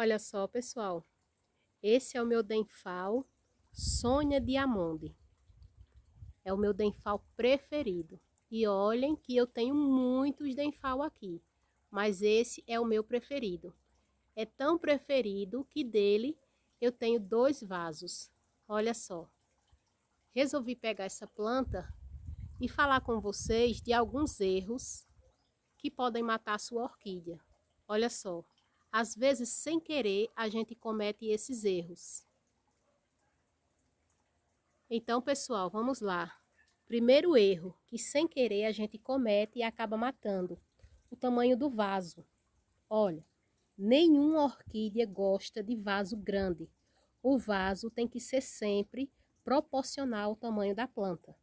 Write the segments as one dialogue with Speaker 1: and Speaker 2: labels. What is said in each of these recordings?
Speaker 1: Olha só, pessoal. Esse é o meu Denfal Sônia Diamonde. É o meu Denfal preferido. E olhem que eu tenho muitos Denfal aqui. Mas esse é o meu preferido. É tão preferido que dele eu tenho dois vasos. Olha só. Resolvi pegar essa planta e falar com vocês de alguns erros que podem matar a sua orquídea. Olha só. Às vezes, sem querer, a gente comete esses erros. Então, pessoal, vamos lá. Primeiro erro que sem querer a gente comete e acaba matando: o tamanho do vaso. Olha, nenhuma orquídea gosta de vaso grande. O vaso tem que ser sempre proporcional ao tamanho da planta,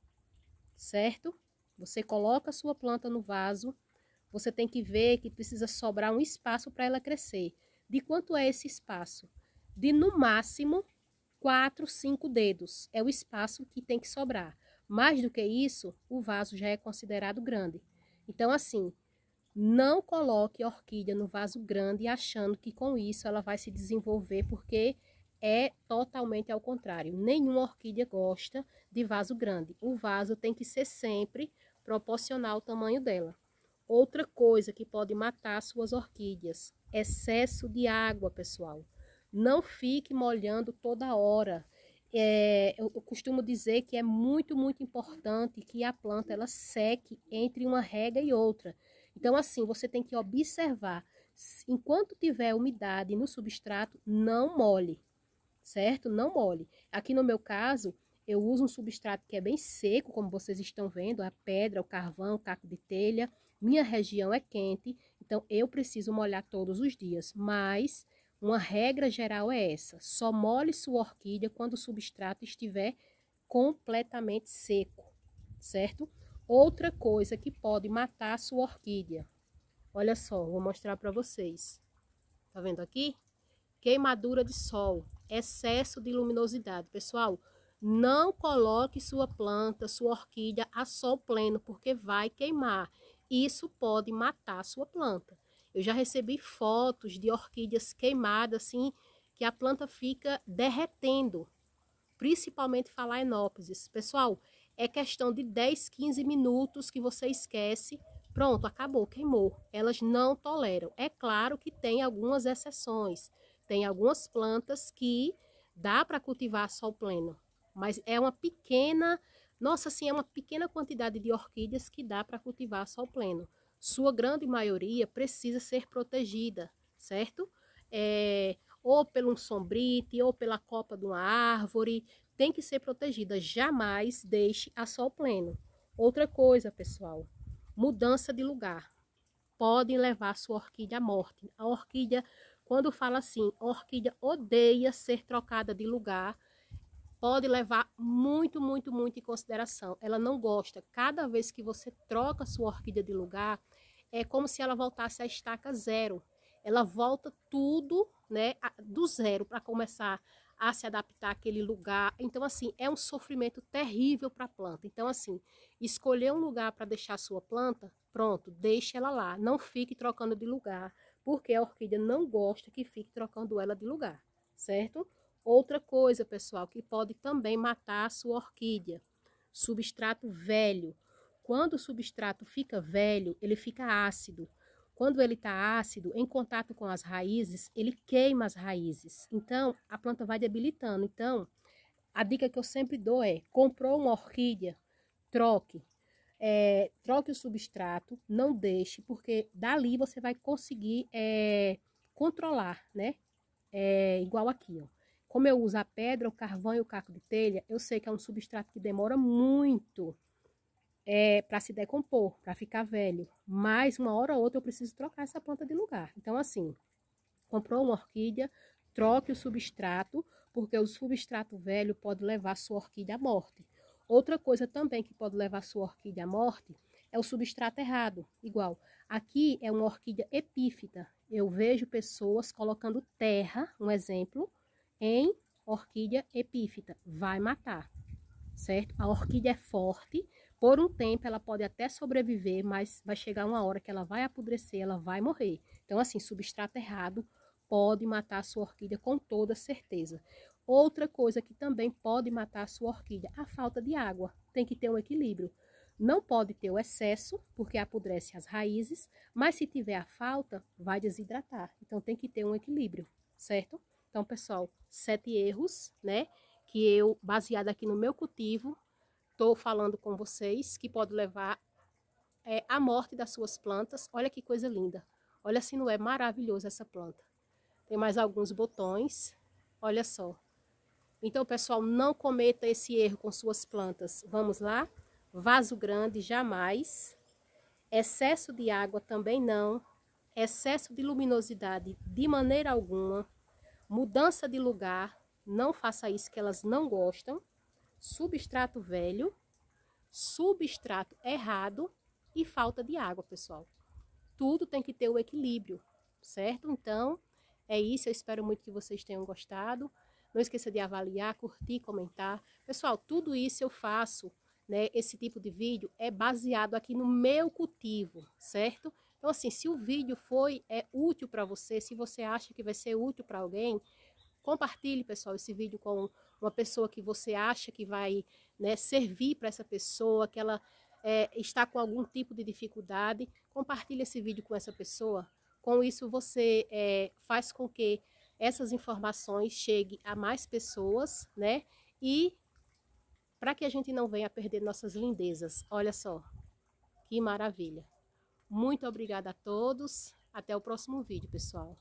Speaker 1: certo? Você coloca a sua planta no vaso você tem que ver que precisa sobrar um espaço para ela crescer. De quanto é esse espaço? De no máximo quatro, cinco dedos. É o espaço que tem que sobrar. Mais do que isso, o vaso já é considerado grande. Então, assim, não coloque orquídea no vaso grande achando que com isso ela vai se desenvolver, porque é totalmente ao contrário. Nenhuma orquídea gosta de vaso grande. O vaso tem que ser sempre proporcional ao tamanho dela. Outra coisa que pode matar suas orquídeas: excesso de água, pessoal. Não fique molhando toda hora. É, eu, eu costumo dizer que é muito, muito importante que a planta ela seque entre uma rega e outra. Então, assim, você tem que observar. Enquanto tiver umidade no substrato, não molhe, certo? Não molhe. Aqui no meu caso, eu uso um substrato que é bem seco, como vocês estão vendo, a pedra, o carvão, o caco de telha. Minha região é quente, então eu preciso molhar todos os dias, mas uma regra geral é essa: só molhe sua orquídea quando o substrato estiver completamente seco, certo? Outra coisa que pode matar a sua orquídea. Olha só, vou mostrar para vocês. Tá vendo aqui? Queimadura de sol, excesso de luminosidade. Pessoal, não coloque sua planta, sua orquídea a sol pleno, porque vai queimar. Isso pode matar a sua planta. Eu já recebi fotos de orquídeas queimadas, assim, que a planta fica derretendo, principalmente phalaenopsis. Pessoal, é questão de 10, 15 minutos que você esquece, pronto, acabou, queimou. Elas não toleram. É claro que tem algumas exceções. Tem algumas plantas que dá para cultivar sol pleno, mas é uma pequena, nossa, assim, é uma pequena quantidade de orquídeas que dá para cultivar sol pleno. Sua grande maioria precisa ser protegida, certo? É, ou pelo um sombrite, ou pela copa de uma árvore, tem que ser protegida. Jamais deixe a sol pleno. Outra coisa, pessoal, mudança de lugar. Podem levar sua orquídea à morte. A orquídea, quando fala assim, a orquídea odeia ser trocada de lugar pode levar muito, muito, muito em consideração. Ela não gosta. Cada vez que você troca sua orquídea de lugar, é como se ela voltasse à estaca zero. Ela volta tudo, né, do zero para começar a se adaptar àquele lugar. Então, assim, é um sofrimento terrível para a planta. Então, assim, escolher um lugar para deixar a sua planta, pronto, deixe ela lá. Não fique trocando de lugar, porque a orquídea não gosta que fique trocando ela de lugar, certo? Outra coisa, pessoal, que pode também matar a sua orquídea, substrato velho. Quando o substrato fica velho, ele fica ácido. Quando ele está ácido, em contato com as raízes, ele queima as raízes. Então, a planta vai debilitando. Então, a dica que eu sempre dou é, comprou uma orquídea, troque. É, troque o substrato, não deixe, porque dali você vai conseguir é, controlar, né? É, igual aqui, ó. Como eu uso a pedra, o carvão e o caco de telha, eu sei que é um substrato que demora muito é, para se decompor, para ficar velho. Mas uma hora ou outra eu preciso trocar essa planta de lugar. Então, assim, comprou uma orquídea, troque o substrato, porque o substrato velho pode levar sua orquídea à morte. Outra coisa também que pode levar sua orquídea à morte é o substrato errado. Igual, aqui é uma orquídea epífita. Eu vejo pessoas colocando terra, um exemplo, em orquídea epífita, vai matar, certo? A orquídea é forte, por um tempo ela pode até sobreviver, mas vai chegar uma hora que ela vai apodrecer, ela vai morrer. Então, assim, substrato errado pode matar a sua orquídea com toda certeza. Outra coisa que também pode matar a sua orquídea, a falta de água. Tem que ter um equilíbrio. Não pode ter o excesso, porque apodrece as raízes, mas se tiver a falta, vai desidratar. Então tem que ter um equilíbrio, certo? Então, pessoal, sete erros, né? Que eu, baseado aqui no meu cultivo, tô falando com vocês, que pode levar é, à morte das suas plantas. Olha que coisa linda. Olha se não é maravilhosa essa planta. Tem mais alguns botões. Olha só. Então, pessoal, não cometa esse erro com suas plantas. Vamos lá? Vaso grande, jamais. Excesso de água, também não. Excesso de luminosidade, de maneira alguma mudança de lugar, não faça isso que elas não gostam, substrato velho, substrato errado e falta de água, pessoal. Tudo tem que ter o equilíbrio, certo? Então, é isso, eu espero muito que vocês tenham gostado. Não esqueça de avaliar, curtir, comentar. Pessoal, tudo isso eu faço, né? Esse tipo de vídeo é baseado aqui no meu cultivo, certo? Então, assim, se o vídeo foi é útil para você, se você acha que vai ser útil para alguém, compartilhe, pessoal, esse vídeo com uma pessoa que você acha que vai né, servir para essa pessoa, que ela é, está com algum tipo de dificuldade. Compartilhe esse vídeo com essa pessoa. Com isso, você é, faz com que essas informações cheguem a mais pessoas, né? E para que a gente não venha a perder nossas lindezas. Olha só, que maravilha. Muito obrigada a todos. Até o próximo vídeo, pessoal.